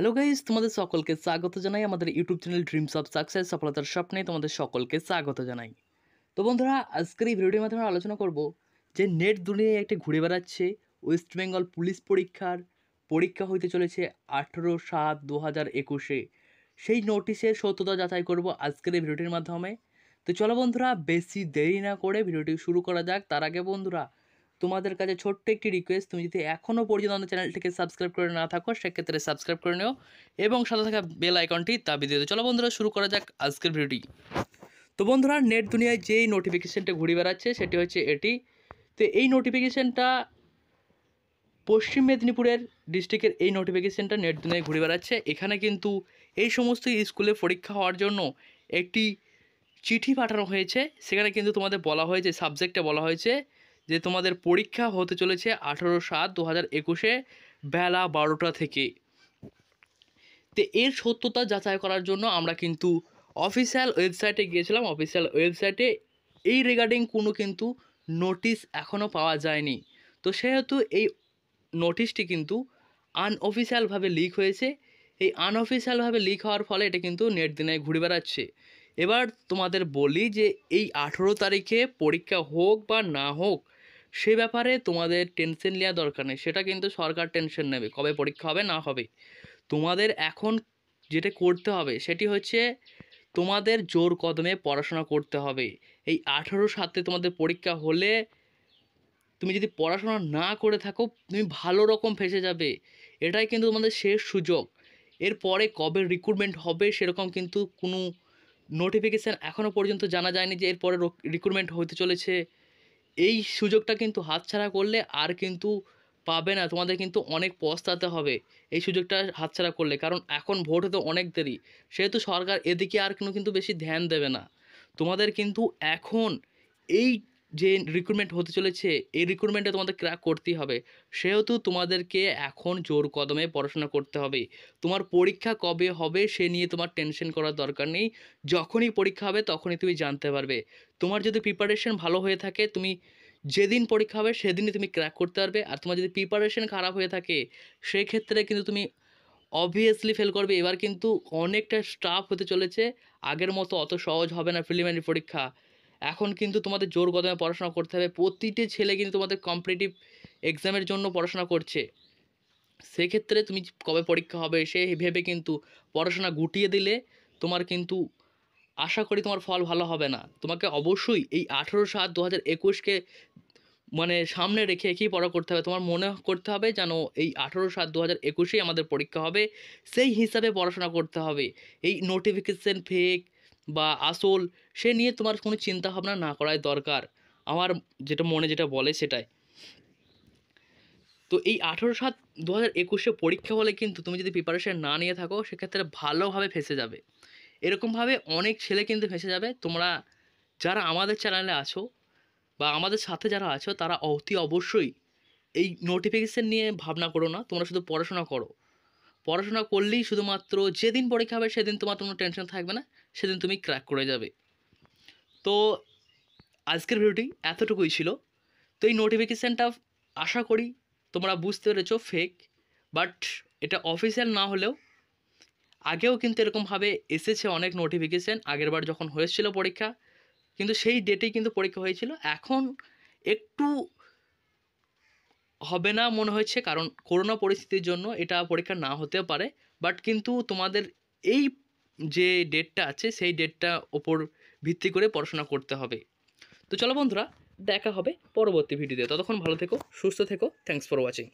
hello guys তোমাদের সকলকে স্বাগত জানাই আমাদের YouTube channel dreams of success সফলতার স্বপ্নে তোমাদের সকলকে স্বাগত জানাই তো বন্ধুরা আজকের এই ভিডিওটির মাধ্যমে আলোচনা করব যে নেট দুনিয়ায় একটি ঘুরে বেড়াচ্ছে ওয়েস্ট বেঙ্গল পুলিশ পরীক্ষার পরীক্ষা হইতে চলেছে আঠেরো সাত দু হাজার একুশে সেই নোটিশের সত্যতা যাচাই করব আজকের এই ভিডিওটির মাধ্যমে তো চলো বন্ধুরা বেশি দেরি না করে ভিডিওটি শুরু করা যাক তার আগে বন্ধুরা তোমাদের কাছে ছোট্ট একটি রিকোয়েস্ট তুমি যদি এখনও পর্যন্ত আমাদের চ্যানেলটিকে সাবস্ক্রাইব করে না থাকো সেক্ষেত্রে সাবস্ক্রাইব করে নিও এবং সাথে থাকা বেল আইকনটি তা বিদ্যুৎ চলো বন্ধুরা শুরু করা যাক আজকের ভিডিওটি তো বন্ধুরা নেট দুনিয়ায় যেই নোটিফিকেশানটা ঘুরে বেড়াচ্ছে সেটি হচ্ছে এটি তো এই নোটিফিকেশানটা পশ্চিম মেদিনীপুরের ডিস্ট্রিক্টের এই নোটিফিকেশানটা নেট দুনিয়ায় ঘুরে বেড়াচ্ছে এখানে কিন্তু এই সমস্ত স্কুলে পরীক্ষা হওয়ার জন্য একটি চিঠি পাঠানো হয়েছে সেখানে কিন্তু তোমাদের বলা হয়েছে সাবজেক্টে বলা হয়েছে যে তোমাদের পরীক্ষা হতে চলেছে আঠেরো সাত দু হাজার একুশে বেলা বারোটা থেকে তো এর সত্যতা যাচাই করার জন্য আমরা কিন্তু অফিসিয়াল ওয়েবসাইটে গিয়েছিলাম অফিসিয়াল ওয়েবসাইটে এই রিগার্ডিং কোনো কিন্তু নোটিশ এখনও পাওয়া যায়নি তো সেহেতু এই নোটিশটি কিন্তু আনঅফিসিয়ালভাবে লিক হয়েছে এই আনঅফিসিয়ালভাবে লিক হওয়ার ফলে এটা কিন্তু নেট দিনে ঘুরে বেড়াচ্ছে এবার তোমাদের বলি যে এই আঠেরো তারিখে পরীক্ষা হোক বা না হোক সে ব্যাপারে তোমাদের টেনশন নেওয়া দরকার নেই সেটা কিন্তু সরকার টেনশন নেবে কবে পরীক্ষা হবে না হবে তোমাদের এখন যেটা করতে হবে সেটি হচ্ছে তোমাদের জোর কদমে পড়াশোনা করতে হবে এই আঠারো সাতে তোমাদের পরীক্ষা হলে তুমি যদি পড়াশোনা না করে থাকো তুমি ভালো রকম ফেসে যাবে এটাই কিন্তু তোমাদের শেষ সুযোগ এরপরে কবে রিক্রুটমেন্ট হবে সেরকম কিন্তু কোনো নোটিফিকেশান এখনও পর্যন্ত জানা যায়নি যে এরপরে রিক্রুটমেন্ট হতে চলেছে এই সুযোগটা কিন্তু হাতছাড়া করলে আর কিন্তু পাবে না তোমাদের কিন্তু অনেক পস্তাতে হবে এই সুযোগটা হাতছাড়া করলে কারণ এখন ভোট হতে অনেক দেরি সেহেতু সরকার এদিকে আর কোনো কিন্তু বেশি ধ্যান দেবে না তোমাদের কিন্তু এখন এই যে রিক্রুটমেন্ট হতে চলেছে এই রিক্রুটমেন্টে তোমাদের ক্র্যাক করতেই হবে সেহেতু তোমাদেরকে এখন জোর কদমে পড়াশোনা করতে হবে তোমার পরীক্ষা কবে হবে সে নিয়ে তোমার টেনশন করার দরকার নেই যখনই পরীক্ষা হবে তখনই তুমি জানতে পারবে তোমার যদি প্রিপারেশন ভালো হয়ে থাকে তুমি যেদিন পরীক্ষা হবে সেদিনই তুমি ক্র্যাক করতে পারবে আর তোমার যদি প্রিপারেশন খারাপ হয়ে থাকে সেক্ষেত্রে কিন্তু তুমি অবভিয়াসলি ফেল করবে এবার কিন্তু অনেকটা স্টাফ হতে চলেছে আগের মতো অত সহজ হবে না প্রিলিমিনারি পরীক্ষা এখন কিন্তু তোমাদের জোর কদমে পড়াশোনা করতে হবে প্রতিটি ছেলে কিন্তু তোমাদের কম্পিটিটিভ এক্সামের জন্য পড়াশোনা করছে সেক্ষেত্রে তুমি কবে পরীক্ষা হবে সে ভেবে কিন্তু পড়াশোনা গুটিয়ে দিলে তোমার কিন্তু আশা করি তোমার ফল ভালো হবে না তোমাকে অবশ্যই এই আঠেরো সাত দু হাজার একুশকে মানে সামনে রেখে কি পড়া করতে হবে তোমার মনে করতে হবে যেন এই আঠেরো সাত দু হাজার একুশেই আমাদের পরীক্ষা হবে সেই হিসাবে পড়াশোনা করতে হবে এই নোটিফিকেশান ফেক বা আসল সে নিয়ে তোমার কোনো চিন্তা ভাবনা না করাই দরকার আমার যেটা মনে যেটা বলে সেটাই তো এই আঠেরো সাত দু হাজার একুশে পরীক্ষা হলে কিন্তু তুমি যদি প্রিপারেশান না নিয়ে থাকো সেক্ষেত্রে ভালোভাবে ফেসে যাবে এরকমভাবে অনেক ছেলে কিন্তু ফেসে যাবে তোমরা যারা আমাদের চ্যানেলে আছো বা আমাদের সাথে যারা আছো তারা অতি অবশ্যই এই নোটিফিকেশান নিয়ে ভাবনা করো না তোমরা শুধু পড়াশোনা করো পড়াশোনা করলেই শুধুমাত্র যেদিন পরীক্ষা হবে সেদিন তোমার কোনো টেনশন থাকবে না সেদিন তুমি ক্র্যাক করে যাবে তো আজকের ভিডিওটি এতটুকুই ছিল তো এই নোটিফিকেশানটা আশা করি তোমরা বুঝতে পেরেছ ফেক বাট এটা অফিসিয়াল না হলেও আগেও কিন্তু এরকমভাবে এসেছে অনেক নোটিফিকেশান আগেরবার যখন হয়েছিল পরীক্ষা কিন্তু সেই ডেটেই কিন্তু পরীক্ষা হয়েছিল এখন একটু হবে না মনে হয়েছে কারণ করোনা পরিস্থিতির জন্য এটা পরীক্ষা না হতে পারে বাট কিন্তু তোমাদের এই যে ডেটটা আছে সেই ডেটটা ওপর ভিত্তি করে পড়াশোনা করতে হবে তো চলো বন্ধুরা দেখা হবে পরবর্তী ভিডিওতে ততক্ষণ ভালো থেকো সুস্থ থেকো থ্যাংকস ফর ওয়াচিং